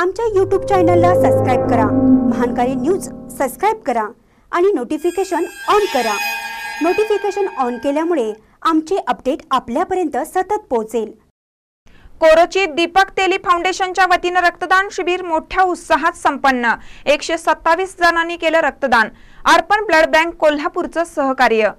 आमच्या यूट्यूब चॅनलला सबस्क्राईब करा महानकारी न्यूज सबस्क्राईब करा आणि नोटिफिकेशन ऑन करा नोटिफिकेशन ऑन केल्यामुळे आमचे अपडेट आपल्यापर्यंत सतत पोहोचेल कोरोची दीपक तेली फाउंडेशनच्या वतीनं रक्तदान शिबिर मोठ्या उत्साहात संपन्न एकशे सत्तावीस जणांनी केलं रक्तदान अर्पण ब्लड बँक कोल्हापूरचं सहकार्य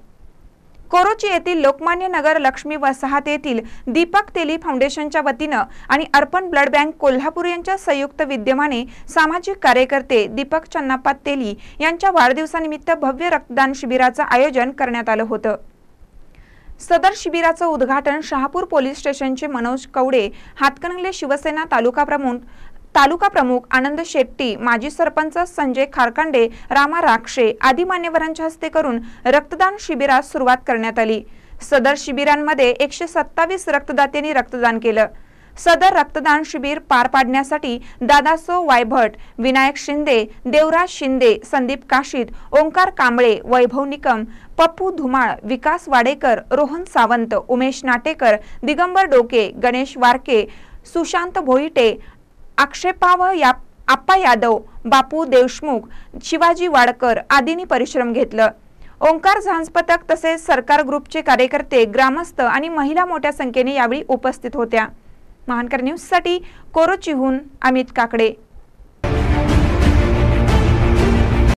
कोरोची येथील लोकमान्य नगर लक्ष्मी वसाहत येथील दीपक तेली फाउंडेशनच्या वतीनं आणि अर्पण ब्लड बँक कोल्हापूर यांच्या संयुक्त विद्यमाने सामाजिक कार्यकर्ते दीपक चन्नाप्पा तेली यांच्या वाढदिवसानिमित्त भव्य रक्तदान शिबिराचं आयोजन करण्यात आलं होतं सदर शिबिराचं उद्घाटन शहापूर पोलीस स्टेशनचे मनोज कवडे हातकणंगले शिवसेना तालुका प्रमुख तालुका प्रमुख आनंद शेट्टी माजी सरपंच संजय खारकांडे रामा राक्षे आदी मान्यवरांच्या हस्ते करून रक्तदान शिबिरास सुरुवात करण्यात आली सदर शिबिरांमध्ये एकशे सत्तावीस रक्तदात्यांनी रक्तदान केलं सदर रक्तदान शिबिर पार पाडण्यासाठी दादासो वायभट विनायक शिंदे देवराज शिंदे संदीप काशीत ओंकार कांबळे वैभव निकम पप्पू धुमाळ विकास वाडेकर रोहन सावंत उमेश नाटेकर दिगंबर डोके गणेश वारके सुशांत भोईटे आक्षेपाव या आप्पा यादव बापू देशमुख शिवाजी वाडकर आदींनी परिश्रम घेतलं ओंकार झांजपथक तसेच सरकार ग्रुपचे कार्यकर्ते ग्रामस्थ आणि महिला मोठ्या संख्येने यावेळी उपस्थित होत्या महानकर न्यूजसाठी कोरोचीहून अमित काकडे